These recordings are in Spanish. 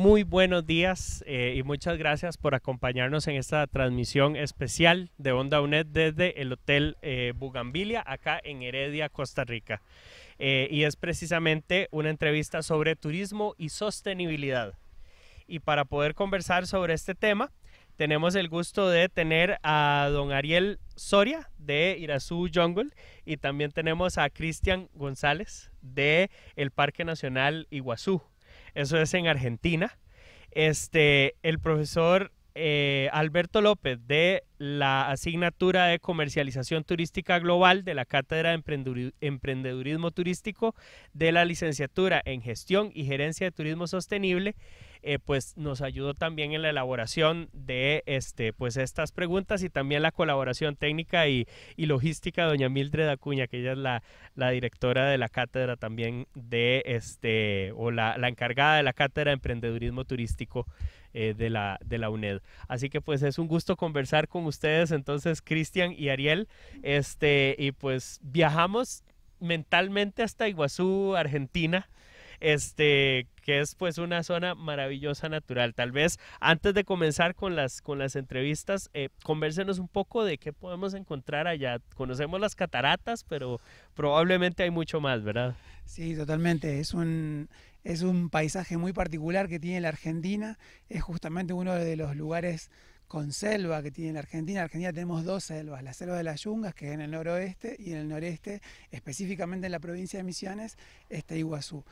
muy buenos días eh, y muchas gracias por acompañarnos en esta transmisión especial de Onda UNED desde el Hotel eh, Bugambilia, acá en Heredia, Costa Rica. Eh, y es precisamente una entrevista sobre turismo y sostenibilidad. Y para poder conversar sobre este tema, tenemos el gusto de tener a don Ariel Soria de Irazú Jungle y también tenemos a Cristian González de el Parque Nacional Iguazú eso es en Argentina. Este, el profesor eh, Alberto López de la asignatura de comercialización turística global de la Cátedra de Emprendedurismo Turístico de la licenciatura en Gestión y Gerencia de Turismo Sostenible eh, pues nos ayudó también en la elaboración de este, pues estas preguntas y también la colaboración técnica y, logística de doña Mildred Acuña, que ella es la, la, directora de la cátedra también de este, o la, encargada de la cátedra de emprendedurismo turístico eh, de, la, de la UNED. Así que pues es un gusto conversar con ustedes entonces, Cristian y Ariel, este, y pues viajamos mentalmente hasta Iguazú, Argentina, este, que es pues una zona maravillosa natural. Tal vez antes de comenzar con las, con las entrevistas, eh, un poco de qué podemos encontrar allá. Conocemos las cataratas, pero probablemente hay mucho más, ¿verdad? Sí, totalmente. Es un, es un paisaje muy particular que tiene la Argentina. Es justamente uno de los lugares con selva que tiene la Argentina. En Argentina tenemos dos selvas, la selva de las Yungas, que es en el noroeste, y en el noreste, específicamente en la provincia de Misiones, está Iguazú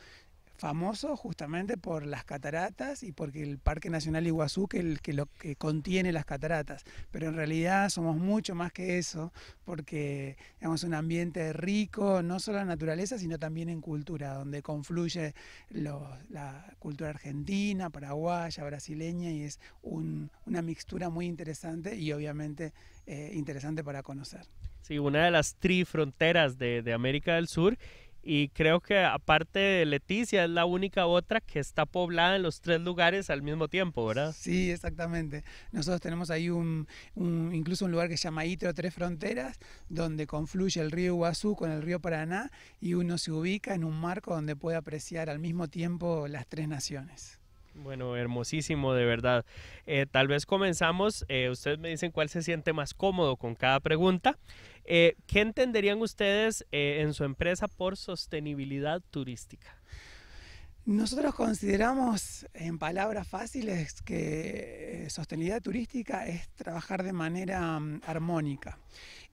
famoso justamente por las cataratas y porque el Parque Nacional Iguazú que, que lo que contiene las cataratas, pero en realidad somos mucho más que eso porque es un ambiente rico no solo en naturaleza sino también en cultura, donde confluye la cultura argentina, paraguaya, brasileña y es una mixtura muy interesante y obviamente eh, interesante para conocer. Sí, una de las tri fronteras de América del Sur y creo que aparte de Leticia es la única otra que está poblada en los tres lugares al mismo tiempo, ¿verdad? Sí, exactamente. Nosotros tenemos ahí un, incluso un lugar que se llama Itro Tres Fronteras, donde confluye el río Iguazú con el río Paraná y uno se ubica en un marco donde puede apreciar al mismo tiempo las tres naciones. Bueno, hermosísimo, de verdad. Eh, tal vez comenzamos, eh, ustedes me dicen cuál se siente más cómodo con cada pregunta. Eh, ¿Qué entenderían ustedes en su empresa por sostenibilidad turística? Nosotros consideramos, en palabras fáciles, que sostenibilidad turística es trabajar de manera mm, armónica.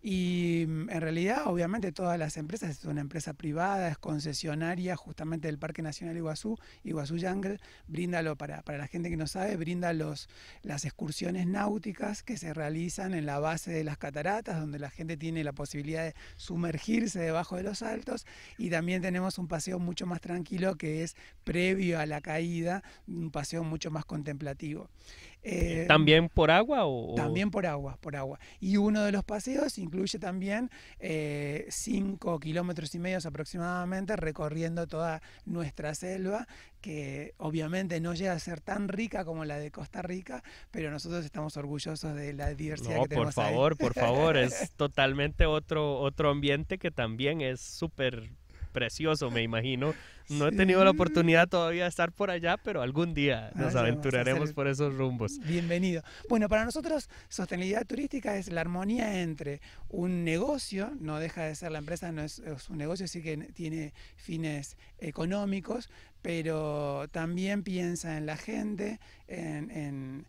Y mm, en realidad, obviamente, todas las empresas, es una empresa privada, es concesionaria justamente del Parque Nacional Iguazú, Iguazú Jungle, bríndalo para, para la gente que no sabe, brinda los, las excursiones náuticas que se realizan en la base de las cataratas, donde la gente tiene la posibilidad de sumergirse debajo de los altos, y también tenemos un paseo mucho más tranquilo que es previo a la caída, un paseo mucho más contemplativo. Eh, ¿También por agua? O... También por agua, por agua. Y uno de los paseos incluye también 5 eh, kilómetros y medio aproximadamente recorriendo toda nuestra selva, que obviamente no llega a ser tan rica como la de Costa Rica, pero nosotros estamos orgullosos de la diversidad que tenemos. Por favor, por favor, es totalmente otro, otro ambiente que también es súper precioso, me imagino, no he tenido la oportunidad todavía de estar por allá, pero algún día ah, nos aventuraremos por esos rumbos. Bienvenido. Bueno, para nosotros sostenibilidad turística es la armonía entre un negocio, no deja de ser la empresa, no es, un negocio, sí que tiene fines económicos, pero también piensa en la gente, en, en,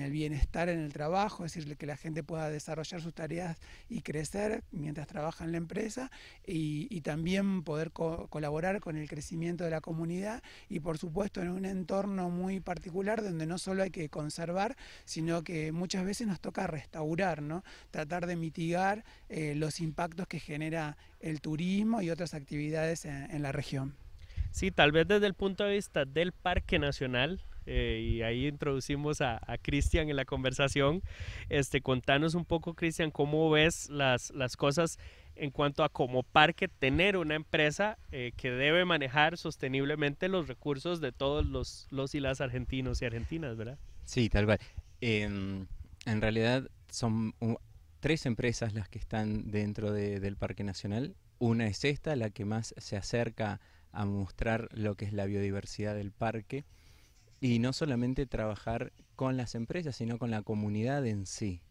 el bienestar en el trabajo, es decir, que la gente pueda desarrollar sus tareas y crecer mientras trabaja en la empresa y, también poder colaborar con el crecimiento de la comunidad y por supuesto en un entorno muy particular donde no solo hay que conservar, sino que muchas veces nos toca restaurar, ¿no? tratar de mitigar eh, los impactos que genera el turismo y otras actividades en, la región. Sí, tal vez desde el punto de vista del Parque Nacional, eh, y ahí introducimos a, Cristian en la conversación. Este, contanos un poco, Cristian, cómo ves las, las cosas en cuanto a como parque tener una empresa eh, que debe manejar sosteniblemente los recursos de todos los, los y las argentinos y argentinas, ¿verdad? Sí, tal cual. Em, en realidad son tres empresas las que están dentro del Parque Nacional. Una es esta, la que más se acerca a mostrar lo que es la biodiversidad del parque y no solamente trabajar con las empresas, sino con la comunidad en sí.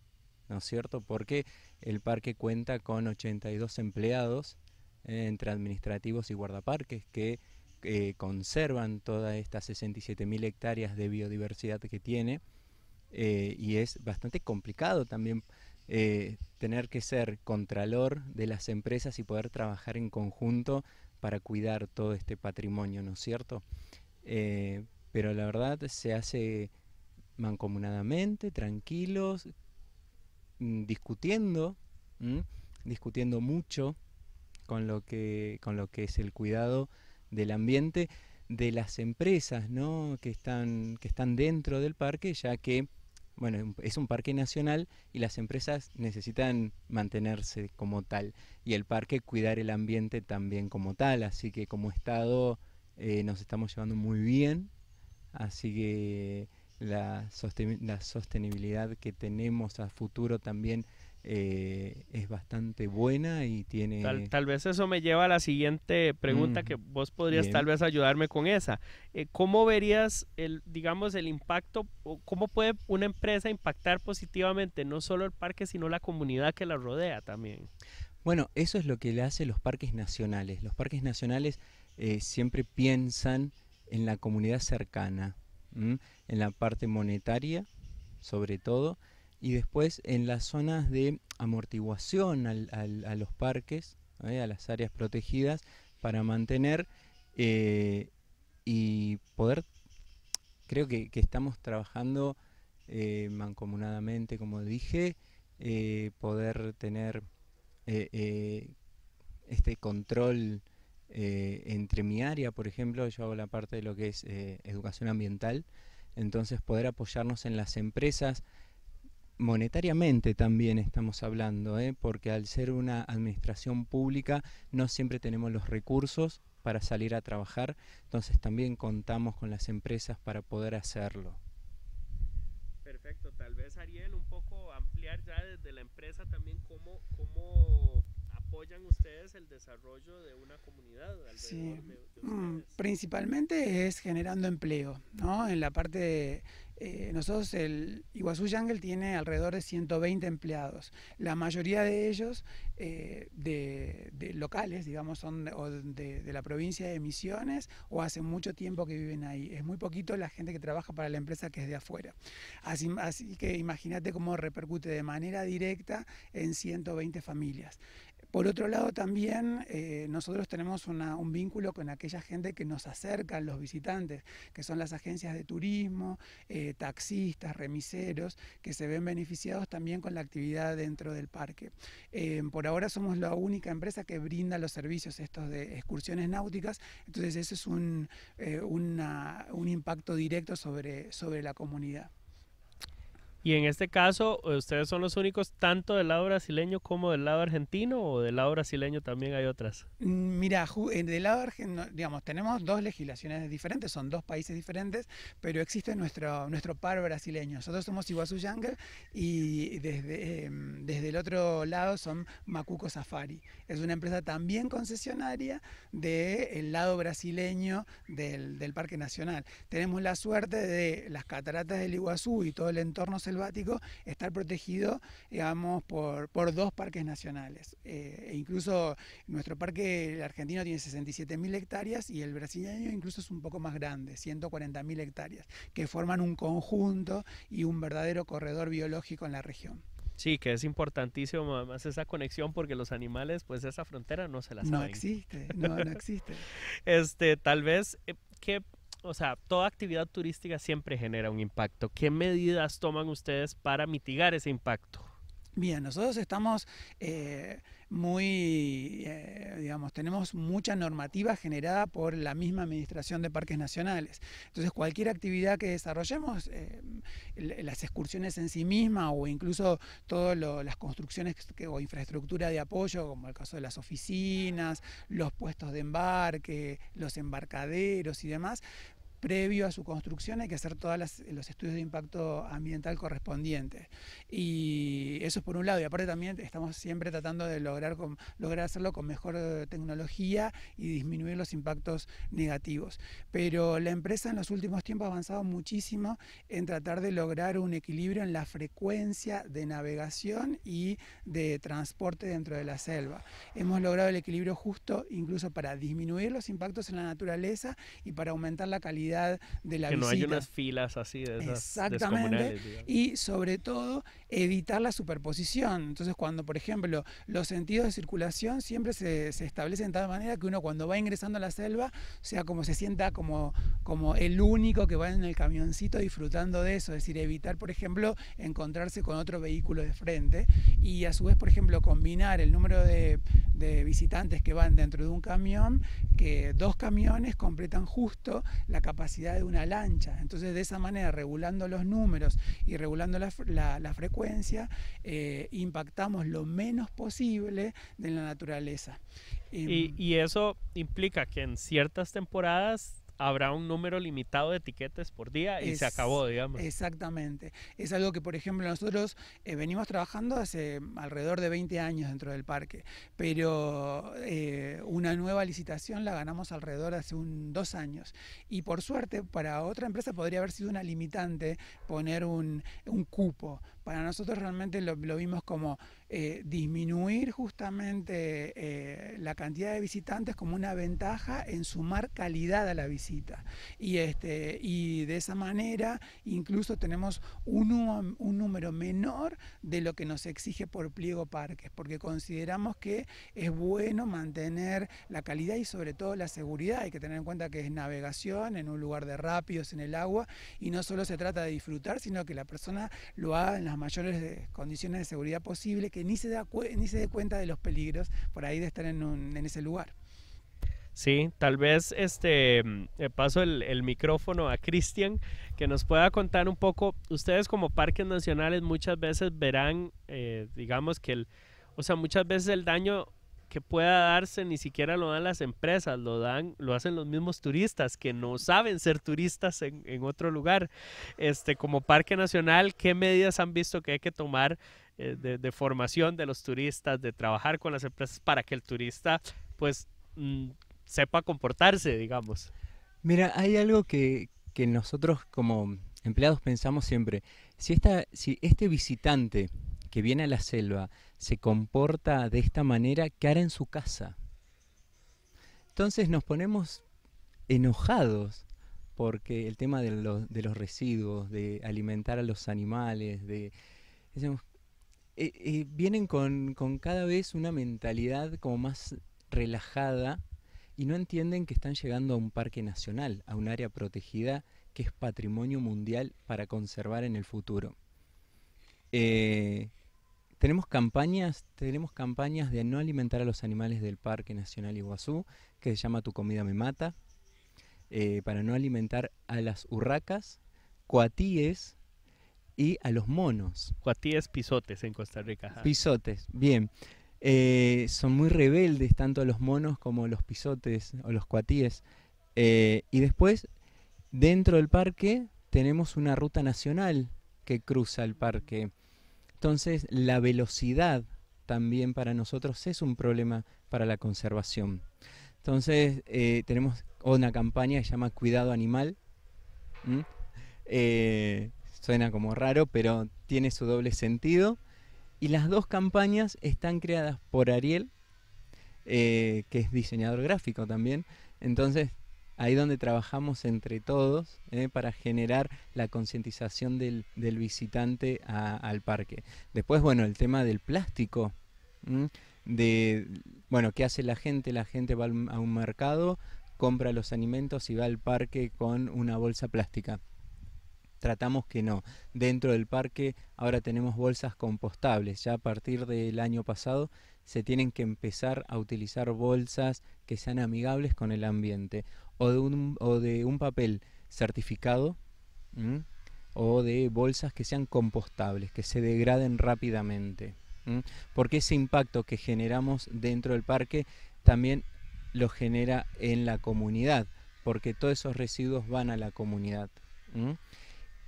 ¿no es cierto? Porque el parque cuenta con 82 empleados eh, entre administrativos y guardaparques que eh, conservan todas estas 67.000 hectáreas de biodiversidad que tiene eh, y es bastante complicado también tener que ser contralor de las empresas y poder trabajar en conjunto para cuidar todo este patrimonio, ¿no es cierto? pero la verdad se hace mancomunadamente, tranquilos, Mm, discutiendo, discutiendo mucho con lo, que, con lo que es el cuidado del ambiente de las empresas que, están, que están dentro del parque, ya que bueno, es un parque nacional y las empresas necesitan mantenerse como tal y el parque cuidar el ambiente también como tal, así que como Estado eh, nos estamos llevando muy bien, así que la, sostenibilidad que tenemos a futuro también eh, es bastante buena y tiene... Tal, tal, vez eso me lleva a la siguiente pregunta que vos podrías tal vez ayudarme con esa. Eh, ¿Cómo verías, el, digamos, el impacto o cómo puede una empresa impactar positivamente no solo el parque, sino la comunidad que la rodea también? Bueno, eso es lo que le hace los parques nacionales. Los parques nacionales eh, siempre piensan en la comunidad cercana en la parte monetaria, sobre todo, y después en las zonas de amortiguación al, a los parques, ¿eh? a las áreas protegidas, para mantener eh, y poder, creo que, estamos trabajando eh, mancomunadamente, como dije, poder tener este control eh, entre mi área, por ejemplo, yo hago la parte de lo que es eh, educación ambiental, entonces poder apoyarnos en las empresas monetariamente también estamos hablando, eh, porque al ser una administración pública no siempre tenemos los recursos para salir a trabajar, entonces también contamos con las empresas para poder hacerlo. Perfecto, tal vez Ariel un poco ampliar ya desde la empresa también cómo, cómo apoyan ustedes el desarrollo de una comunidad sí. Mm, principalmente es generando empleo, ¿no? En la parte de, eh, nosotros, el Iguazú Jungle tiene alrededor de 120 empleados. La mayoría de ellos eh, de, locales, digamos, son de, la provincia de Misiones o hace mucho tiempo que viven ahí. Es muy poquito la gente que trabaja para la empresa que es de afuera. Así, así que imagínate cómo repercute de manera directa en 120 familias. Por otro lado, también eh, nosotros tenemos un vínculo con aquella gente que nos a los visitantes, que son las agencias de turismo, eh, taxistas, remiseros, que se ven beneficiados también con la actividad dentro del parque. Eh, por ahora somos la única empresa que brinda los servicios estos de excursiones náuticas, entonces ese es un, impacto directo sobre la comunidad. Y en este caso, eh, ¿ustedes son los únicos tanto del lado brasileño como del lado argentino o del lado brasileño también hay otras? Mm, mira, eh, del lado argentino, digamos, tenemos dos legislaciones diferentes, son dos países diferentes, pero existe nuestro, nuestro par brasileño. Nosotros somos Iguazú Jungle y desde, em, desde el otro lado son Macuco Safari. Es una empresa también concesionaria del lado brasileño del, del Parque Nacional. Tenemos la suerte de las cataratas del Iguazú y todo el entorno selvático, estar protegido, digamos, por, dos parques nacionales. Eh, e incluso nuestro parque el argentino tiene 67.000 hectáreas y el brasileño incluso es un poco más grande, 140.000 hectáreas, que forman un conjunto y un verdadero corredor biológico en la región. Sí, que es importantísimo además esa conexión porque los animales, pues esa frontera no se la No existe, no, no existe. este, tal vez, eh, ¿qué o sea, toda actividad turística siempre genera un impacto. ¿Qué medidas toman ustedes para mitigar ese impacto? Bien, nosotros estamos... Eh, muy, eh, digamos, tenemos mucha normativa generada por la misma Administración de Parques Nacionales. Entonces, cualquier actividad que desarrollemos, eh, las excursiones en sí misma o incluso todas las construcciones que, o infraestructura de apoyo, como el caso de las oficinas, los puestos de embarque, los embarcaderos y demás, previo a su construcción hay que hacer todos los estudios de impacto ambiental correspondientes. Y eso es por un lado. Y aparte también estamos siempre tratando de lograr, con, lograr hacerlo con mejor tecnología y disminuir los impactos negativos. Pero la empresa en los últimos tiempos ha avanzado muchísimo en tratar de lograr un equilibrio en la frecuencia de navegación y de transporte dentro de la selva. Hemos logrado el equilibrio justo incluso para disminuir los impactos en la naturaleza y para aumentar la calidad de la visita. Que no hay unas filas así de esas Exactamente. Y sobre todo, evitar la superposición. Entonces, cuando, por ejemplo, los sentidos de circulación siempre se, se establecen de tal manera que uno cuando va ingresando a la selva, sea como se sienta como, como el único que va en el camioncito disfrutando de eso. Es decir, evitar, por ejemplo, encontrarse con otro vehículo de frente. Y a su vez, por ejemplo, combinar el número de, de visitantes que van dentro de un camión, que dos camiones completan justo la capacidad de una lancha. Entonces, de esa manera, regulando los números y regulando la, frecuencia, eh, impactamos lo menos posible de la naturaleza. y, em, eso implica que en ciertas temporadas habrá un número limitado de etiquetes por día y se acabó, digamos. Exactamente. Es algo que, por ejemplo, nosotros eh, venimos trabajando hace alrededor de 20 años dentro del parque, pero eh, una nueva licitación la ganamos alrededor de hace un, dos años. Y por suerte, para otra empresa podría haber sido una limitante poner un, un cupo, para nosotros realmente lo, vimos como eh, disminuir justamente eh, la cantidad de visitantes como una ventaja en sumar calidad a la visita. Y, este, y de esa manera incluso tenemos un, número menor de lo que nos exige por pliego parques, porque consideramos que es bueno mantener la calidad y sobre todo la seguridad. Hay que tener en cuenta que es navegación en un lugar de rápidos en el agua y no solo se trata de disfrutar, sino que la persona lo haga en las mayores eh, condiciones de seguridad posible, que ni se, ni se dé cuenta de los peligros por ahí de estar en, en ese lugar. Sí, tal vez este mm, eh, paso el, micrófono a Cristian que nos pueda contar un poco. Ustedes como parques nacionales muchas veces verán, eh, digamos que el, o sea, muchas veces el daño que pueda darse ni siquiera lo dan las empresas, lo dan, lo hacen los mismos turistas que no saben ser turistas en, otro lugar. Este, como parque nacional, ¿qué medidas han visto que hay que tomar eh, de, formación de los turistas, de trabajar con las empresas para que el turista pues mm, sepa comportarse, digamos? Mira, hay algo que, nosotros como empleados pensamos siempre, si, esta, si este visitante que viene a la selva se comporta de esta manera, ¿qué hará en su casa? Entonces nos ponemos enojados porque el tema de los, residuos, de alimentar a los animales, de... Eh, eh, vienen con, cada vez una mentalidad como más relajada y no entienden que están llegando a un parque nacional, a un área protegida que es patrimonio mundial para conservar en el futuro. Eh, tenemos campañas, tenemos campañas de no alimentar a los animales del Parque Nacional Iguazú, que se llama Tu comida me mata, eh, para no alimentar a las urracas, cuatíes y a los monos. Cuatíes, pisotes en Costa Rica. Pisotes, bien. Eh, son muy rebeldes tanto a los monos como a los pisotes o los coatíes. Eh, y después, dentro del parque, tenemos una ruta nacional que cruza el parque entonces, la velocidad también para nosotros es un problema para la conservación. Entonces, eh, tenemos una campaña que se llama Cuidado Animal. Eh, suena como raro, pero tiene su doble sentido. Y las dos campañas están creadas por Ariel, eh, que es diseñador gráfico también. Entonces, ahí donde trabajamos entre todos eh, para generar la concientización del, visitante al parque. Después, bueno, el tema del plástico. De, bueno, ¿qué hace la gente? La gente va a un mercado, compra los alimentos y va al parque con una bolsa plástica tratamos que no. Dentro del parque ahora tenemos bolsas compostables. Ya a partir del año pasado se tienen que empezar a utilizar bolsas que sean amigables con el ambiente o de un, de un papel certificado o de bolsas que sean compostables, que se degraden rápidamente. Porque ese impacto que generamos dentro del parque también lo genera en la comunidad, porque todos esos residuos van a la comunidad.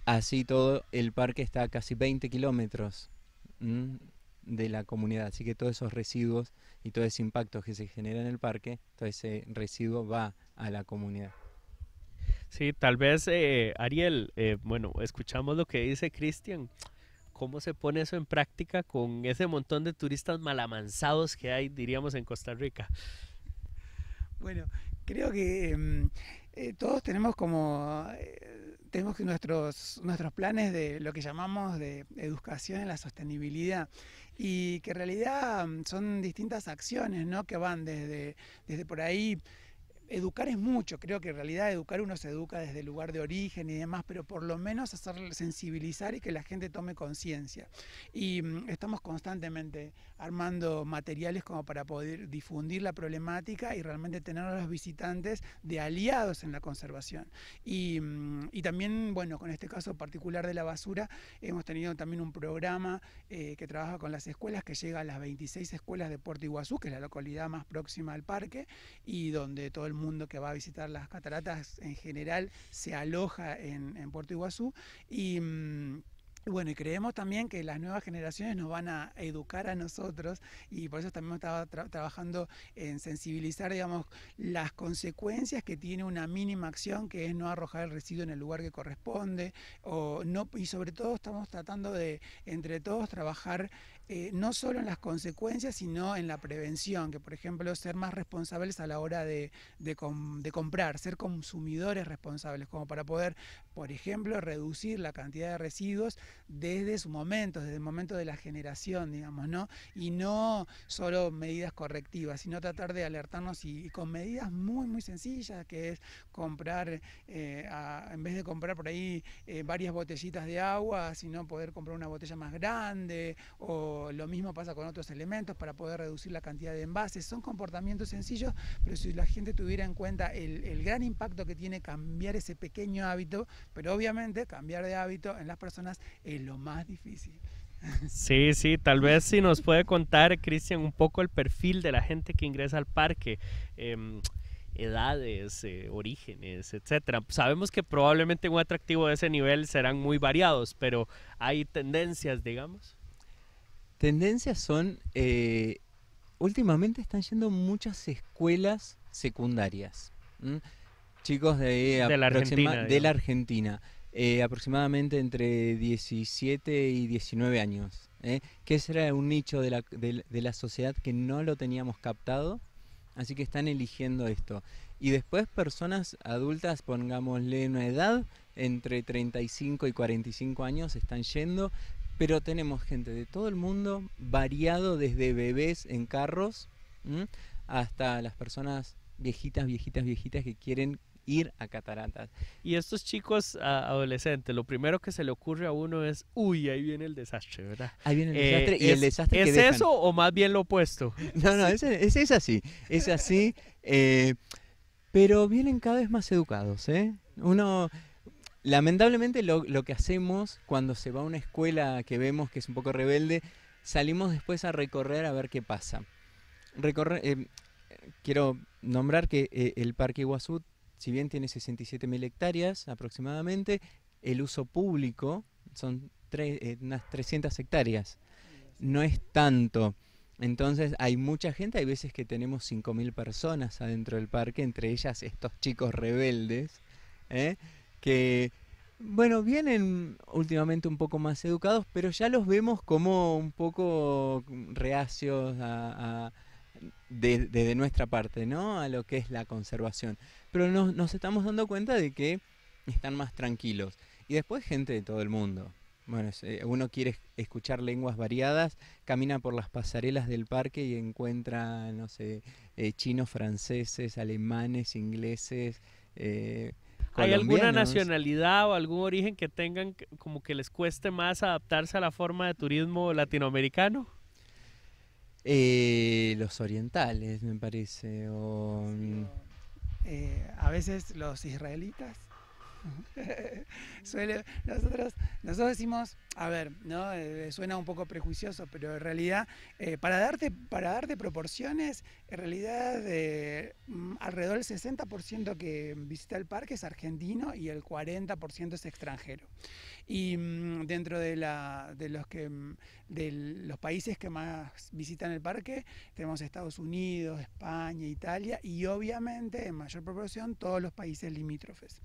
Así todo, el parque está a casi 20 kilómetros mm, de la comunidad, así que todos esos residuos y todo ese impacto que se genera en el parque, todo ese residuo va a la comunidad. Sí, tal vez, eh, Ariel, eh, bueno, escuchamos lo que dice Cristian. ¿Cómo se pone eso en práctica con ese montón de turistas malamanzados que hay, diríamos, en Costa Rica? Bueno, creo que mm, eh, todos tenemos como tenemos que nuestros, nuestros planes de lo que llamamos de educación en la sostenibilidad y que en realidad mm, son distintas acciones ¿no? que van desde, desde por ahí educar es mucho, creo que en realidad educar uno se educa desde el lugar de origen y demás, pero por lo menos hacer sensibilizar y que la gente tome conciencia. Y mm, estamos constantemente armando materiales como para poder difundir la problemática y realmente tener a los visitantes de aliados en la conservación. Y, mm, también, bueno, con este caso particular de la basura, hemos tenido también un programa eh, que trabaja con las escuelas, que llega a las 26 escuelas de Puerto Iguazú, que es la localidad más próxima al parque, y donde todo el mundo mundo que va a visitar las cataratas en general se aloja en, Puerto Iguazú mm, y bueno, y creemos también que las nuevas generaciones nos van a educar a nosotros y por eso también estaba trabajando en sensibilizar, digamos, las consecuencias que tiene una mínima acción que es no arrojar el residuo en el lugar que corresponde o no y sobre todo estamos tratando de entre todos trabajar eh, no solo en las consecuencias, sino en la prevención, que por ejemplo ser más responsables a la hora de, de, comprar, ser consumidores responsables, como para poder, por ejemplo, reducir la cantidad de residuos desde su momento, desde el momento de la generación, digamos, ¿no? Y no solo medidas correctivas, sino tratar de alertarnos y, con medidas muy, muy sencillas, que es comprar, eh, en vez de comprar por ahí eh, varias botellitas de agua, sino poder comprar una botella más grande o lo mismo pasa con otros elementos para poder reducir la cantidad de envases. Son comportamientos sencillos, pero si la gente tuviera en cuenta el, gran impacto que tiene cambiar ese pequeño hábito, pero obviamente cambiar de hábito en las personas es lo más difícil. Sí, sí, tal vez si nos puede contar, Cristian, un poco el perfil de la gente que ingresa al parque. Em, edades, eh, orígenes, etcétera. Sabemos que probablemente un atractivo de ese nivel serán muy variados, pero hay tendencias, digamos tendencias son, eh, últimamente están yendo muchas escuelas secundarias. Chicos de, la Argentina. De la Argentina eh, aproximadamente entre 17 y 19 años. ¿eh? Que ese era un nicho de la, de la sociedad que no lo teníamos captado. Así que están eligiendo esto. Y después personas adultas, pongámosle una edad, entre 35 y 45 años están yendo, pero tenemos gente de todo el mundo, variado desde bebés en carros hasta las personas viejitas, viejitas, viejitas que quieren ir a cataratas. Y estos chicos adolescentes, lo primero que se le ocurre a uno es, uy, ahí viene el desastre, ¿verdad? Ahí viene el eh, desastre. y es, el desastre ¿Es eso o más bien lo opuesto? No, no, es, así, es así. Eh, pero vienen cada vez más educados, ¿eh? Uno Lamentablemente lo, que hacemos cuando se va a una escuela que vemos que es un poco rebelde, salimos después a recorrer a ver qué pasa. Eh, quiero nombrar que eh, el Parque Iguazú, si bien tiene 67.000 hectáreas aproximadamente, el uso público son eh, unas 300 hectáreas. No es tanto. Entonces hay mucha gente, hay veces que tenemos 5.000 personas adentro del parque, entre ellas estos chicos rebeldes que, bueno, vienen últimamente un poco más educados, pero ya los vemos como un poco reacios desde de, nuestra parte, ¿no? A lo que es la conservación. Pero nos, nos, estamos dando cuenta de que están más tranquilos. Y después gente de todo el mundo. Bueno, eh, uno quiere escuchar lenguas variadas, camina por las pasarelas del parque y encuentra, no sé, eh, chinos, franceses, alemanes, ingleses, eh, ¿Hay alguna nacionalidad o algún origen que tengan como que les cueste más adaptarse a la forma de turismo latinoamericano? Eh, los orientales, me parece. Mm. Eh, a veces los israelitas. nosotros, decimos, a ver, eh, suena un poco prejuicioso, pero en realidad, eh, para, darte, para darte proporciones, en realidad eh, mm, alrededor del 60% que visita el parque es argentino y el 40% es extranjero. Y mm, dentro de, mm, de los países que más visitan el parque, tenemos Estados Unidos, España, Italia y obviamente en mayor proporción todos los países limítrofes.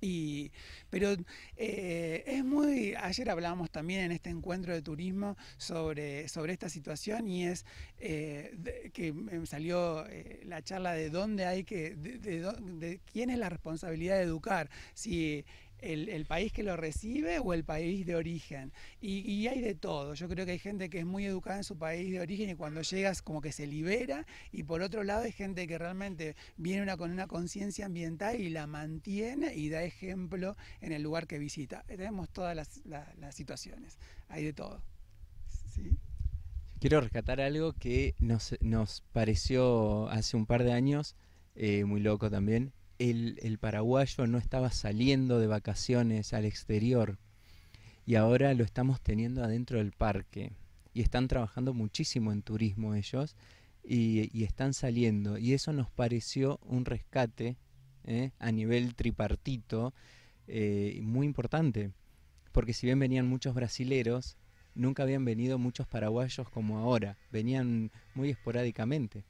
Y, pero eh, es muy, ayer hablábamos también en este encuentro de turismo sobre, sobre esta situación y es eh, me que salió eh, la charla de dónde hay que, de, quién es la responsabilidad de educar, si el, país que lo recibe o el país de origen. Y, hay de todo. Yo creo que hay gente que es muy educada en su país de origen y cuando llegas como que se libera. Y por otro lado hay gente que realmente viene con una conciencia ambiental y la mantiene y da ejemplo en el lugar que visita. Tenemos todas las, situaciones. Hay de todo. Quiero rescatar algo que nos, nos pareció hace un par de años eh, muy loco también el, paraguayo no estaba saliendo de vacaciones al exterior y ahora lo estamos teniendo adentro del parque. Y están trabajando muchísimo en turismo ellos y, están saliendo. Y eso nos pareció un rescate ¿eh? a nivel tripartito eh, muy importante. Porque si bien venían muchos brasileros, nunca habían venido muchos paraguayos como ahora. Venían muy esporádicamente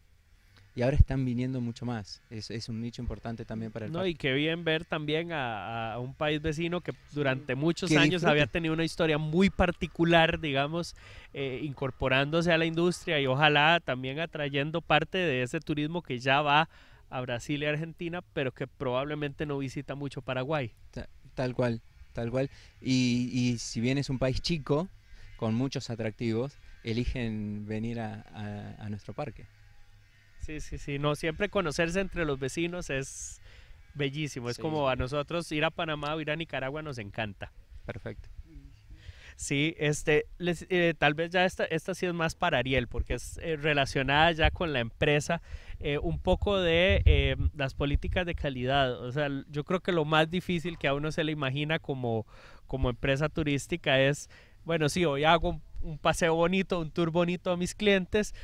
y ahora están viniendo mucho más. Es, un nicho importante también para el No, y qué bien ver también a, un país vecino que durante muchos años había tenido una historia muy particular, digamos, eh, incorporándose a la industria y ojalá también atrayendo parte de ese turismo que ya va a Brasil y Argentina, pero que probablemente no visita mucho Paraguay. Tal, cual, tal cual. Y, si bien es un país chico, con muchos atractivos, eligen venir a nuestro parque. Sí, sí, sí. No, siempre conocerse entre los vecinos es bellísimo. Es como a nosotros ir a Panamá o ir a Nicaragua nos encanta. Perfecto. Sí, este, eh, tal vez ya esta, esta sí es más para Ariel, porque es eh, relacionada ya con la empresa, eh, un poco de las políticas de calidad. O sea, yo creo que lo más difícil que a uno se le imagina como, como empresa turística es, bueno, sí, hoy hago un paseo bonito, un tour bonito a mis clientes,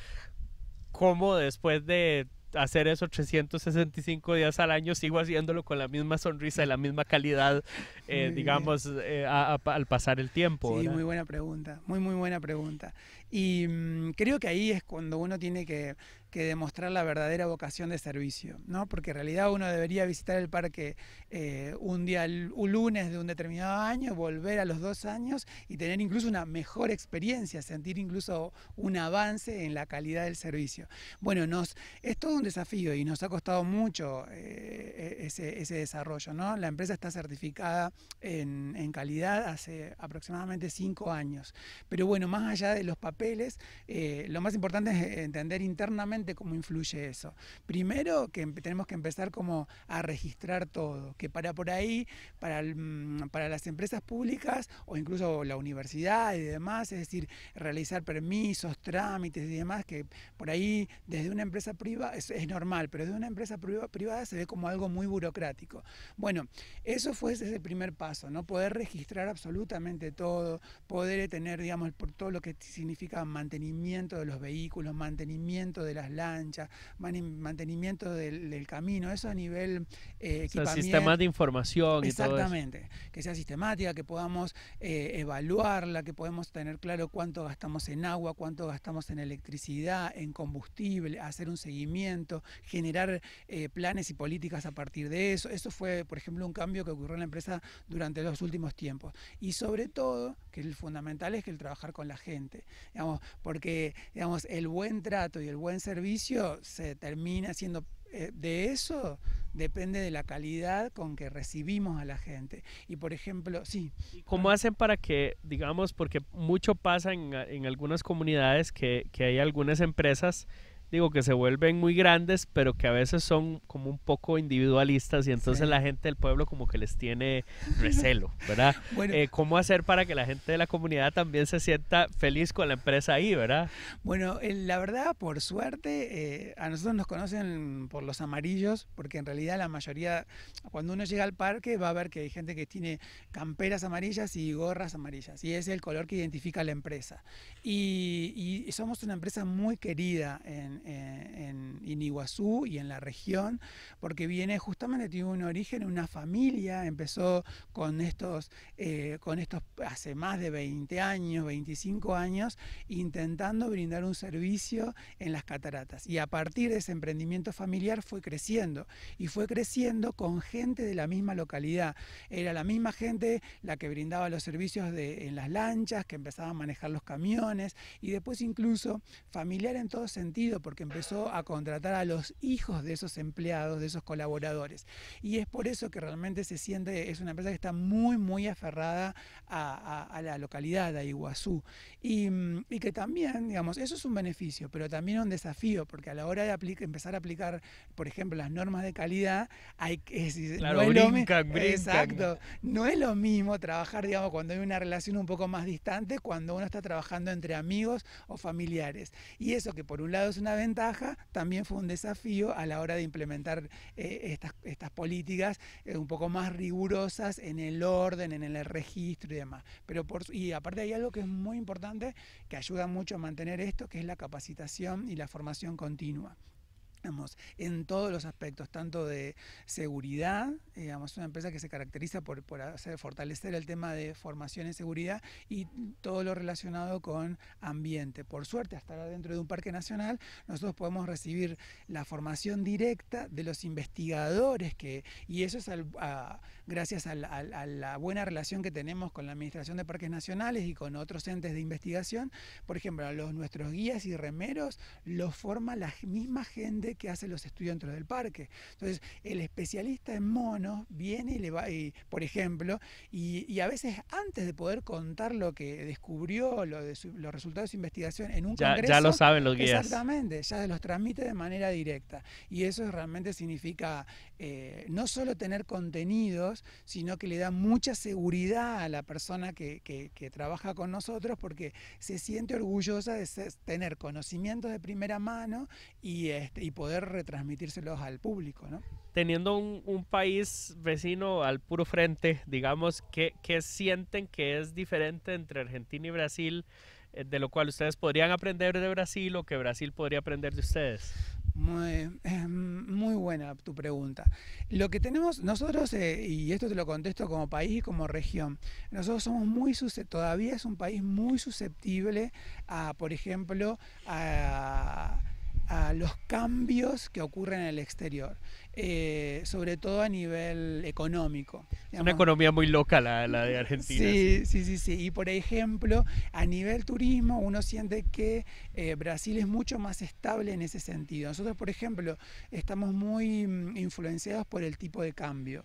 cómo después de hacer eso 365 días al año, sigo haciéndolo con la misma sonrisa y la misma calidad, eh, digamos, eh, al pasar el tiempo. Sí, muy buena pregunta, muy, muy buena pregunta. Y mm, creo que ahí es cuando uno tiene que que demostrar la verdadera vocación de servicio, Porque en realidad uno debería visitar el parque eh, un día, un lunes de un determinado año, volver a los dos años y tener incluso una mejor experiencia, sentir incluso un avance en la calidad del servicio. Bueno, nos, es todo un desafío y nos ha costado mucho eh, e, ese, desarrollo, ¿no? La empresa está certificada en, calidad hace aproximadamente cinco años, pero bueno, más allá de los papeles, eh, lo más importante es entender internamente cómo influye eso. Primero que tenemos que empezar como a registrar todo, que para por ahí, para, mm, para las empresas públicas o incluso la universidad y demás, es decir, realizar permisos, trámites y demás, que por ahí desde una empresa privada es, normal, pero desde una empresa privada se ve como algo muy burocrático. Bueno, eso fue ese primer paso, ¿no? Poder registrar absolutamente todo, poder tener, digamos, por todo lo que significa mantenimiento de los vehículos, mantenimiento de las lancha, mantenimiento del, camino, eso a nivel eh, equipamiento. sistemas de información Exactamente, que sea sistemática, que podamos eh, evaluarla, que podemos tener claro cuánto gastamos en agua, cuánto gastamos en electricidad, en combustible, hacer un seguimiento, generar eh, planes y políticas a partir de eso. Eso fue, por ejemplo, un cambio que ocurrió en la empresa durante los últimos tiempos. Y sobre todo, que el fundamental es que el trabajar con la gente, digamos, porque digamos, el buen trato y el buen servicio se termina siendo eh, de eso depende de la calidad con que recibimos a la gente. Y por ejemplo, sí. ¿Cómo hacen para que, digamos, porque mucho pasa en, en algunas comunidades que, que hay algunas empresas digo, que se vuelven muy grandes, pero que a veces son como un poco individualistas y entonces la gente del pueblo como que les tiene recelo, ¿verdad? Eh, ¿Cómo hacer para que la gente de la comunidad también se sienta feliz con la empresa ahí, ¿verdad? Bueno, eh, la verdad, por suerte, eh, a nosotros nos conocen por los amarillos, porque en realidad la mayoría, cuando uno llega al parque, va a ver que hay gente que tiene camperas amarillas y gorras amarillas, y es el color que identifica la empresa. Y, y somos una empresa muy querida en, eh, en, Iguazú y en la región, porque viene justamente, tiene un origen una familia, empezó con estos, eh, con estos hace más de 20 años, 25 años, intentando brindar un servicio en las cataratas. Y a partir de ese emprendimiento familiar fue creciendo, y fue creciendo con gente de la misma localidad. Era la misma gente la que brindaba los servicios en las lanchas, que empezaba a manejar los camiones, y después incluso familiar en todo sentido, porque empezó a contratar a los hijos de esos empleados, de esos colaboradores. Y es por eso que realmente se siente, es una empresa que está muy, muy aferrada a, la localidad, a Iguazú. Mm, y, que también, digamos, eso es un beneficio, pero también un desafío, porque a la hora de empezar a aplicar, por ejemplo, las normas de calidad, hay que... Claro, no Exacto. No es lo mismo trabajar, digamos, cuando hay una relación un poco más distante, cuando uno está trabajando entre amigos o familiares. Y eso que por un lado es una ventaja también fue un desafío a la hora de implementar eh, estas, políticas eh, un poco más rigurosas en el orden, en el registro y demás. Pero y aparte hay algo que es muy importante que ayuda mucho a mantener esto, que es la capacitación y la formación continua en todos los aspectos, tanto de seguridad, digamos, es una empresa que se caracteriza por, hacer, fortalecer el tema de formación en seguridad y todo lo relacionado con ambiente. Por suerte, hasta dentro de un parque nacional, nosotros podemos recibir la formación directa de los investigadores que, y eso es gracias a la, buena relación que tenemos con la Administración de Parques Nacionales y con otros entes de investigación. Por ejemplo, a nuestros guías y remeros los forma la misma gente que hace los estudios dentro del parque. Entonces, el especialista en monos viene y le va, por ejemplo, y, a veces antes de poder contar lo que descubrió, los resultados de su investigación en un ya, congreso. Ya lo saben los guías. Exactamente, ya los transmite de manera directa. Y eso realmente significa eh, no solo tener contenidos, sino que le da mucha seguridad a la persona que, trabaja con nosotros porque se siente orgullosa de tener conocimientos de primera mano y, este, y poder poder retransmitírselos al público, ¿no? Teniendo un, país vecino al puro frente, digamos, ¿qué, sienten que es diferente entre Argentina y Brasil, eh, de lo cual ustedes podrían aprender de Brasil o que Brasil podría aprender de ustedes? Muy, eh, muy buena tu pregunta. Lo que tenemos nosotros, eh, y esto te lo contesto como país y como región, nosotros somos muy todavía es un país muy susceptible a, por ejemplo, a a los cambios que ocurren en el exterior, eh, sobre todo a nivel económico. Es una economía muy loca la, de Argentina. Sí, sí, sí, sí, Y por ejemplo, a nivel turismo uno siente que eh, Brasil es mucho más estable en ese sentido. Nosotros, por ejemplo, estamos muy mm, influenciados por el tipo de cambio.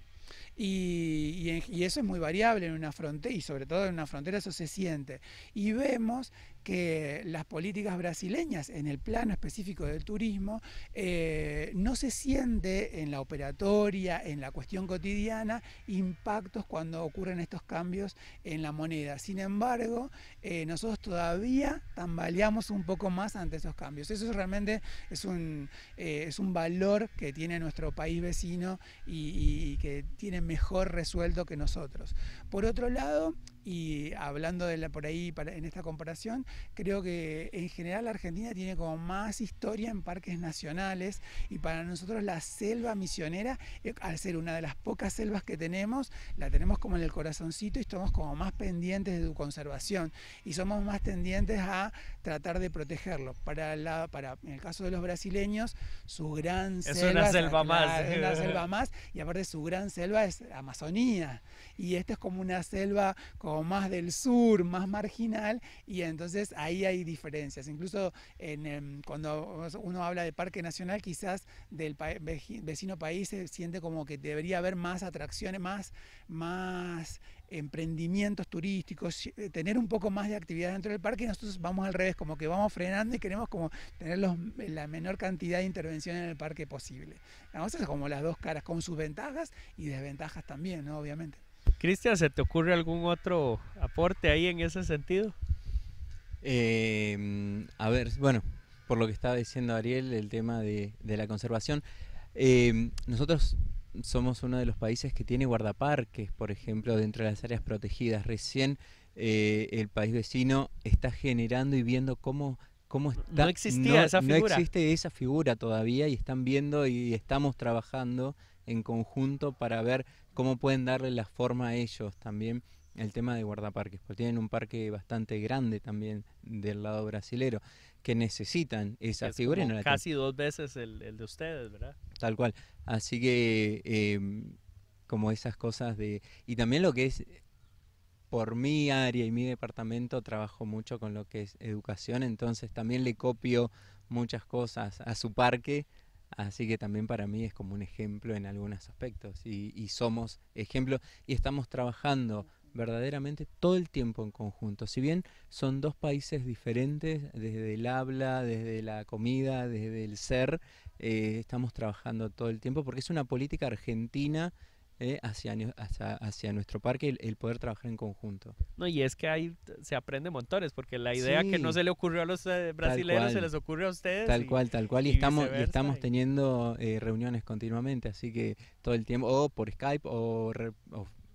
Y, y, eso es muy variable en una frontera, y sobre todo en una frontera eso se siente. Y vemos que las políticas brasileñas en el plano específico del turismo eh, no se siente en la operatoria, en la cuestión cotidiana, impactos cuando ocurren estos cambios en la moneda. Sin embargo, eh, nosotros todavía tambaleamos un poco más ante esos cambios. Eso realmente es un, eh, es un valor que tiene nuestro país vecino y que tiene mejor resuelto que nosotros. Por otro lado, y hablando de la, por ahí para, en esta comparación, creo que en general la Argentina tiene como más historia en parques nacionales y para nosotros la selva misionera, eh, al ser una de las pocas selvas que tenemos, la tenemos como en el corazoncito y estamos como más pendientes de su conservación y somos más tendientes a tratar de protegerlo. Para, la, para en el caso de los brasileños, su gran es selva... Una selva más. Es una selva más y aparte su gran selva es Amazonía y esta es como una selva más del sur, más marginal, y entonces ahí hay diferencias. Incluso em, cuando uno habla de Parque Nacional, quizás del vecino país se siente como que debería haber más atracciones, más, más emprendimientos turísticos, eh, tener un poco más de actividad dentro del parque y nosotros vamos al revés, como que vamos frenando y queremos como tener la menor cantidad de intervención en el parque posible. Entonces, como las dos caras, con sus ventajas y desventajas también, Obviamente. Cristian, ¿se te ocurre algún otro aporte ahí en ese sentido? Em, a ver, bueno, por lo que estaba diciendo Ariel, el tema de, la conservación. Em, nosotros somos uno de los países que tiene guardaparques, por ejemplo, dentro de las áreas protegidas. Recién eh, el país vecino está generando y viendo cómo, cómo está. No existía esa figura. No existe esa figura todavía y están viendo y estamos trabajando en conjunto para ver cómo pueden darle la forma a ellos también el tema de guardaparques, porque tienen un parque bastante grande también del lado brasilero, que necesitan esa figura. casi dos veces el, de ustedes, ¿verdad? Tal cual. Así que em, como esas cosas de... Y también lo que es, por mi área y mi departamento, trabajo mucho con lo que es educación, entonces también le copio muchas cosas a su parque Así que también para mí es como un ejemplo en algunos aspectos y, somos ejemplo y estamos trabajando verdaderamente todo el tiempo en conjunto. Si bien son dos países diferentes, desde el habla, desde la comida, desde el ser, eh, estamos trabajando todo el tiempo porque es una política argentina eh, hacia, hacia, nuestro parque el, poder trabajar en conjunto. No, y es que ahí se aprende montones, porque la idea que no se le ocurrió a los eh, brasileños se les ocurre a ustedes. Tal cual, tal cual, y, estamos, y estamos teniendo eh, reuniones continuamente, así que todo el tiempo, o por Skype, o,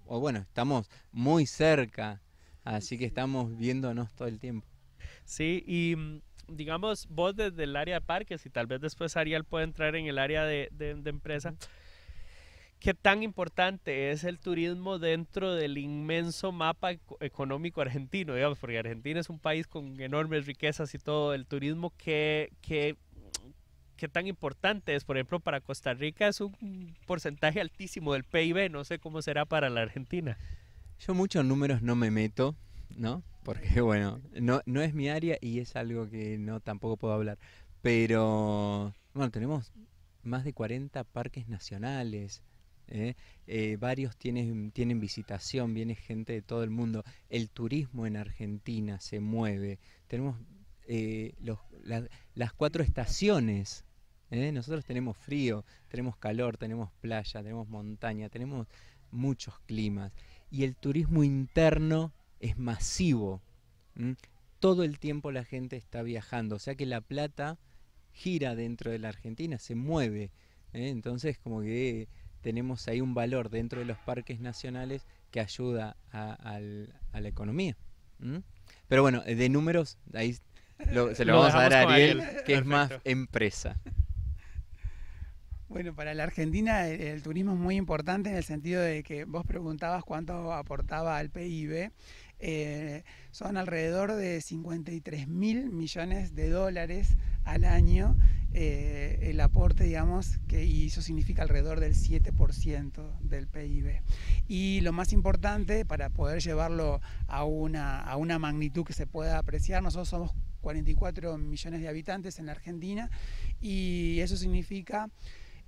bueno, estamos muy cerca, así que estamos viéndonos todo el tiempo. Sí, y mm, digamos, vos desde el área de parques y tal vez después Ariel puede entrar en el área de, de, de empresa qué tan importante es el turismo dentro del inmenso mapa económico argentino, digamos, porque Argentina es un país con enormes riquezas y todo, el turismo que, qué tan importante es. Por ejemplo, para Costa Rica es un porcentaje altísimo del PIB, no sé cómo será para la Argentina. Yo muchos números no me meto, ¿no? Porque bueno, no, no es mi área y es algo que no tampoco puedo hablar. Pero, bueno, tenemos más de 40 parques nacionales, ¿eh? Eh, varios tienen, tienen visitación, viene gente de todo el mundo. El turismo en Argentina se mueve. Tenemos eh, las cuatro estaciones. Nosotros tenemos frío, tenemos calor, tenemos playa, tenemos montaña, tenemos muchos climas. Y el turismo interno es masivo. Todo el tiempo la gente está viajando. O sea que La Plata gira dentro de la Argentina, se mueve. Entonces como que tenemos ahí un valor dentro de los parques nacionales que ayuda a, la economía. Pero bueno, eh, de números, ahí se lo, vamos a dar a Ariel, que es más empresa. Bueno, para la Argentina el, turismo es muy importante en el sentido de que vos preguntabas cuánto aportaba al PIB. Eh, son alrededor de 53 mil millones de dólares al año eh, el aporte, digamos, que hizo significa alrededor del 7% del PIB. Y lo más importante, para poder llevarlo a una, a una magnitud que se pueda apreciar, nosotros somos 44 millones de habitantes en la Argentina y eso significa...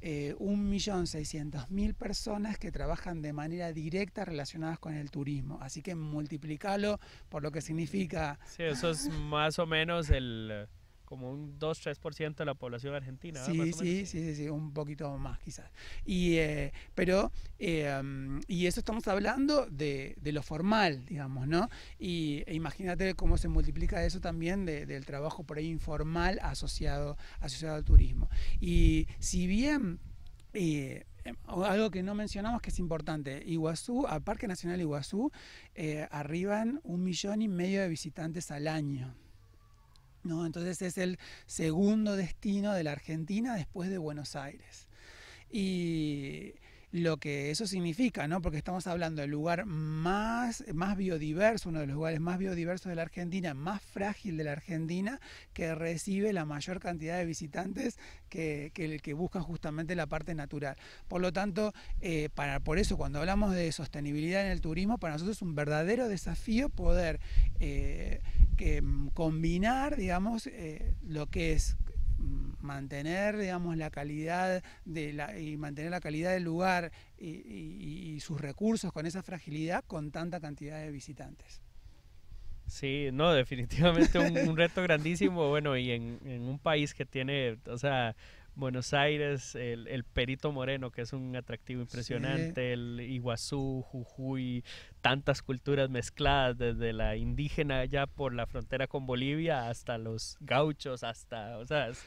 Eh, 1.600.000 personas que trabajan de manera directa relacionadas con el turismo. Así que multiplícalo por lo que significa. Sí, eso es más o menos el como un 2-3% de la población argentina. Sí, sí, sí, sí, un poquito más quizás. Y, eh, pero, eh, mm, y eso estamos hablando de, lo formal, digamos, ¿no? Y imagínate cómo se multiplica eso también del trabajo por ahí informal asociado, asociado al turismo. Y si bien... Eh, algo que no mencionamos que es importante, Iguazú, al Parque Nacional Iguazú, arriban un millón y medio de visitantes al año. ¿no? Entonces es el segundo destino de la Argentina después de Buenos Aires. Y lo que eso significa, ¿no? Porque estamos hablando del lugar más, más biodiverso, uno de los lugares más biodiversos de la Argentina, más frágil de la Argentina, que recibe la mayor cantidad de visitantes que, que, que busca justamente la parte natural. Por lo tanto, eh, para, por eso cuando hablamos de sostenibilidad en el turismo, para nosotros es un verdadero desafío poder eh, que mm, combinar, digamos, eh, lo que es mm, mantener, digamos, la calidad de la, y mantener la calidad del lugar y, sus recursos con esa fragilidad con tanta cantidad de visitantes. Sí, no, definitivamente un, reto grandísimo, bueno, y en, en, un país que tiene, o sea, Buenos Aires, el, el, Perito Moreno, que es un atractivo impresionante, el Iguazú, Jujuy, tantas culturas mezcladas, desde la indígena allá por la frontera con Bolivia hasta los gauchos, hasta, o sea, es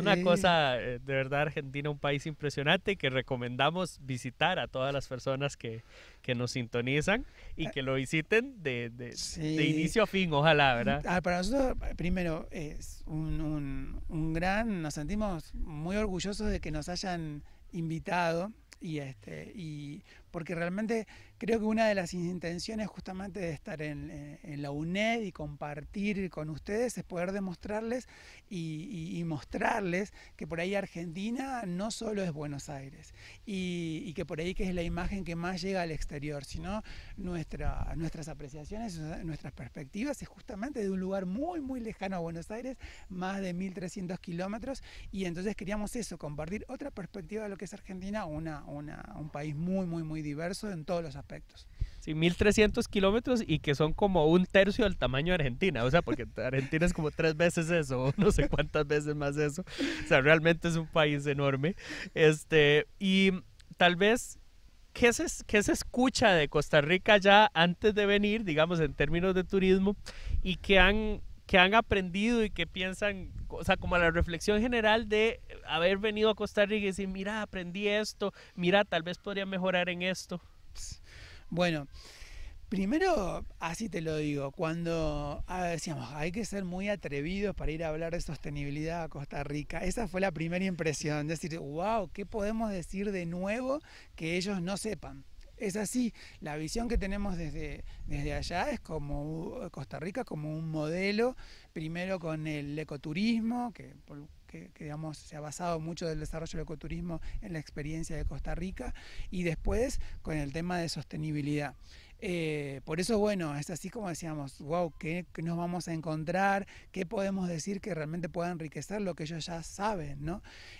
una cosa, eh, de verdad, Argentina, un país impresionante que recomendamos visitar a todas las personas que, que nos sintonizan y que lo visiten de, inicio a fin, ojalá, mm, ¿verdad? Ah, para nosotros, primero, es un, un, un, gran, nos sentimos muy orgullosos de que nos hayan invitado y este y porque realmente Creo que una de las intenciones justamente de estar eh, en, la UNED y compartir con ustedes es poder demostrarles y, mostrarles que por ahí Argentina no solo es Buenos Aires y, que por ahí que es la imagen que más llega al exterior, sino nuestras apreciaciones, nuestras perspectivas es justamente de un lugar muy muy lejano a Buenos Aires, más de 1300 kilómetros y entonces queríamos eso, compartir otra perspectiva de lo que es Argentina, un país muy muy muy diverso en todos los aspectos. Sí, 1300 kilómetros y que son como un tercio del tamaño de Argentina. O sea, porque Argentina es como tres veces eso, no sé cuántas veces más eso. O sea, realmente es un país enorme. Este, y tal vez, ¿qué se, qué se escucha de Costa Rica ya antes de venir, digamos, en términos de turismo? Y que han que han aprendido y que piensan, o sea, como la reflexión general de haber venido a Costa Rica y decir, mira, aprendí esto, mira, tal vez podría mejorar en esto. Bueno, primero, así te lo digo, cuando ah, decíamos, hay que ser muy atrevidos para ir a hablar de sostenibilidad a Costa Rica, esa fue la primera impresión, decir, wow, ¿qué podemos decir de nuevo que ellos no sepan? es así. La visión que tenemos desde, desde allá es como Costa Rica como un modelo, primero con el ecoturismo, que por que, digamos se ha basado mucho del desarrollo del ecoturismo en la experiencia de Costa Rica y después con el tema de sostenibilidad. Eh, por eso, bueno, es así como decíamos, wow, ¿qué, nos vamos a encontrar? ¿Qué podemos decir que realmente pueda enriquecer lo que ellos ya saben?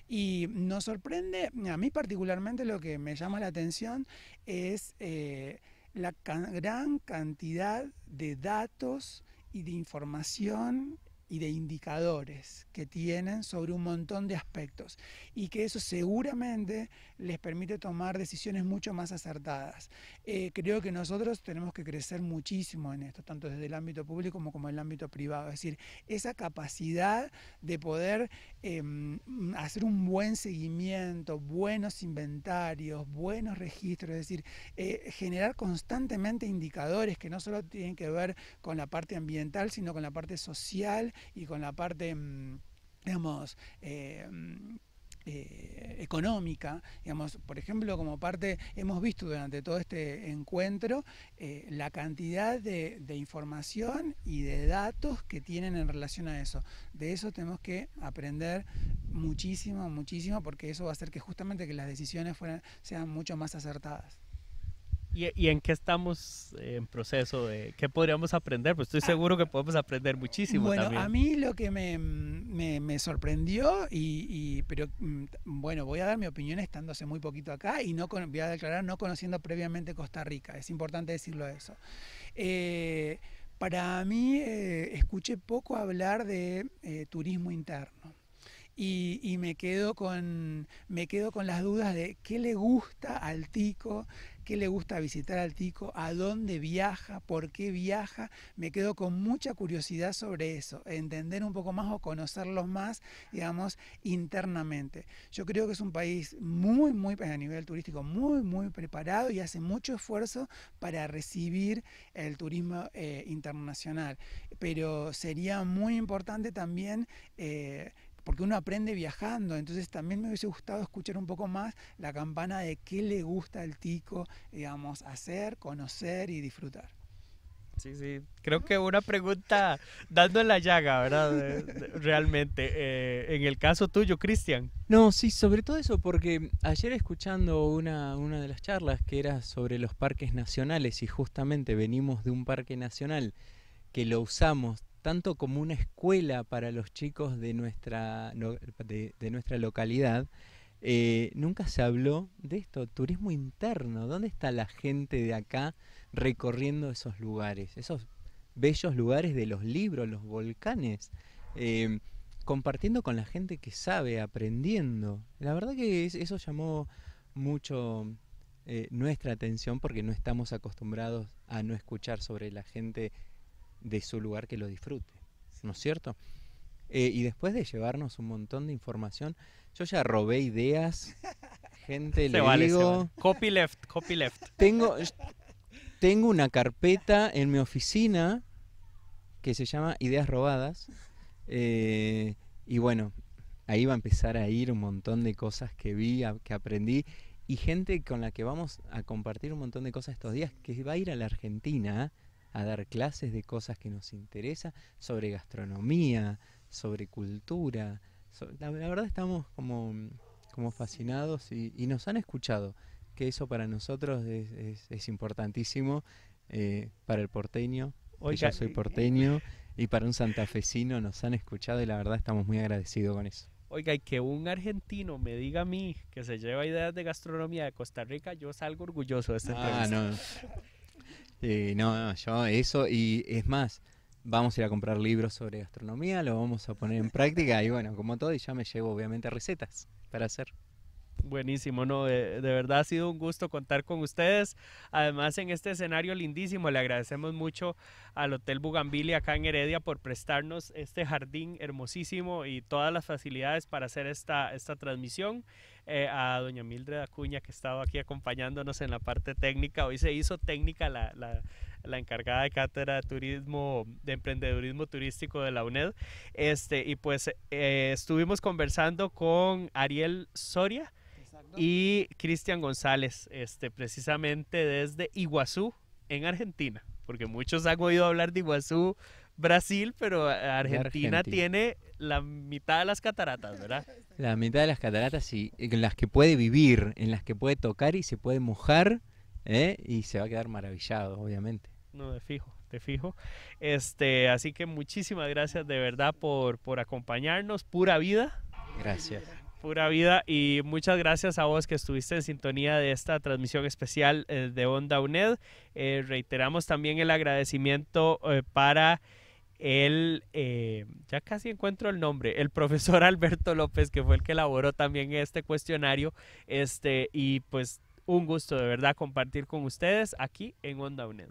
Y nos sorprende, a mí particularmente lo que me llama la atención es eh, la gran cantidad de datos y de información y de indicadores que tienen sobre un montón de aspectos y que eso seguramente les permite tomar decisiones mucho más acertadas. Eh, creo que nosotros tenemos que crecer muchísimo en esto, tanto desde el ámbito público como, como el ámbito privado, es decir, esa capacidad de poder Em, hacer un buen seguimiento, buenos inventarios, buenos registros, es decir, eh, generar constantemente indicadores que no solo tienen que ver con la parte ambiental, sino con la parte social y con la parte, em, digamos, em, eh, económica, digamos, por ejemplo, como parte, hemos visto durante todo este encuentro eh, la cantidad de, de, información y de datos que tienen en relación a eso. De eso tenemos que aprender muchísimo, muchísimo, porque eso va a hacer que justamente que las decisiones fueran, sean mucho más acertadas. ¿Y, en qué estamos en proceso? de ¿Qué podríamos aprender? Pues estoy ah. seguro que podemos aprender muchísimo. Bueno, a mí lo que me, me, sorprendió, y, pero mm, bueno, voy a dar mi opinión estando muy poquito acá y no voy a declarar no conociendo previamente Costa Rica. Es importante decirlo eso. Eh, para mí eh, escuché poco hablar de eh, turismo interno y, me, quedo con, me quedo con las dudas de qué le gusta al tico, qué le gusta visitar al tico, a dónde viaja, por qué viaja. Me quedo con mucha curiosidad sobre eso, entender un poco más o conocerlos más, digamos, internamente. Yo creo que es un país muy, muy, a nivel turístico, muy, muy preparado y hace mucho esfuerzo para recibir el turismo eh, internacional. Pero sería muy importante también... Eh, porque uno aprende viajando, entonces también me hubiese gustado escuchar un poco más la campana de qué le gusta al tico, digamos, hacer, conocer y disfrutar. Sí, sí, creo que una pregunta dando la llaga, ¿verdad? Realmente, eh, en el caso tuyo, Cristian. No, sí, sobre todo eso, porque ayer escuchando una, una de las charlas que era sobre los parques nacionales y justamente venimos de un parque nacional que lo usamos tanto como una escuela para los chicos de nuestra, de, nuestra localidad, eh, nunca se habló de esto, turismo interno, ¿dónde está la gente de acá recorriendo esos lugares, esos bellos lugares de los libros, los volcanes, eh, compartiendo con la gente que sabe, aprendiendo? La verdad que eso llamó mucho eh, nuestra atención porque no estamos acostumbrados a no escuchar sobre la gente de su lugar que lo disfrute, ¿no es cierto? Eh, y después de llevarnos un montón de información, yo ya robé ideas, gente, le digo... Vale. Copy left, copy Tengo, tengo una carpeta en mi oficina que se llama Ideas Robadas. Eh, y bueno, ahí va a empezar a ir un montón de cosas que vi, que aprendí, y gente con la que vamos a compartir un montón de cosas estos días, que va a ir a la Argentina a dar clases de cosas que nos interesa sobre gastronomía, sobre cultura. la, verdad estamos como, como fascinados y, nos han escuchado, que eso para nosotros es, importantísimo, eh, para el porteño, yo soy eh, porteño, eh. y para un santafesino nos han escuchado y la verdad estamos muy agradecidos con eso. Oiga, y que un argentino me diga a mí que se lleva ideas de gastronomía de Costa Rica, yo salgo orgulloso de este Ah, no. Sí, eh, no, yo eso, y es más, vamos a ir a comprar libros sobre gastronomía, lo vamos a poner en práctica y bueno, como todo, y ya me llevo obviamente recetas para hacer. Buenísimo, no, de, verdad ha sido un gusto contar con ustedes. Además, en este escenario lindísimo, le agradecemos mucho al Hotel Bugambili acá en Heredia por prestarnos este jardín hermosísimo y todas las facilidades para hacer esta, esta transmisión. Eh, a doña Mildred Acuña, que estaba aquí acompañándonos en la parte técnica. Hoy se hizo técnica la, la la encargada de cátedra de turismo, de emprendedurismo turístico de la UNED. Este, y pues eh, estuvimos conversando con Ariel Soria y Cristian González, este, precisamente desde Iguazú, en Argentina, porque muchos han oído hablar de Iguazú, Brasil, pero eh, Argentina, tiene la mitad de las cataratas, ¿verdad? La mitad de las cataratas, sí, en las que puede vivir, en las que puede tocar y se puede mojar, ¿eh? y se va a quedar maravillado, obviamente. No, de fijo, de fijo. Este, así que muchísimas gracias de verdad por, por acompañarnos. Pura vida. Gracias. Pura vida y muchas gracias a vos que estuviste en sintonía de esta transmisión especial eh, de Onda UNED. Eh, reiteramos también el agradecimiento eh, para el, ya casi encuentro el nombre, el profesor Alberto López, que fue el que elaboró también este cuestionario. Este, y pues un gusto de verdad compartir con ustedes aquí en Onda UNED.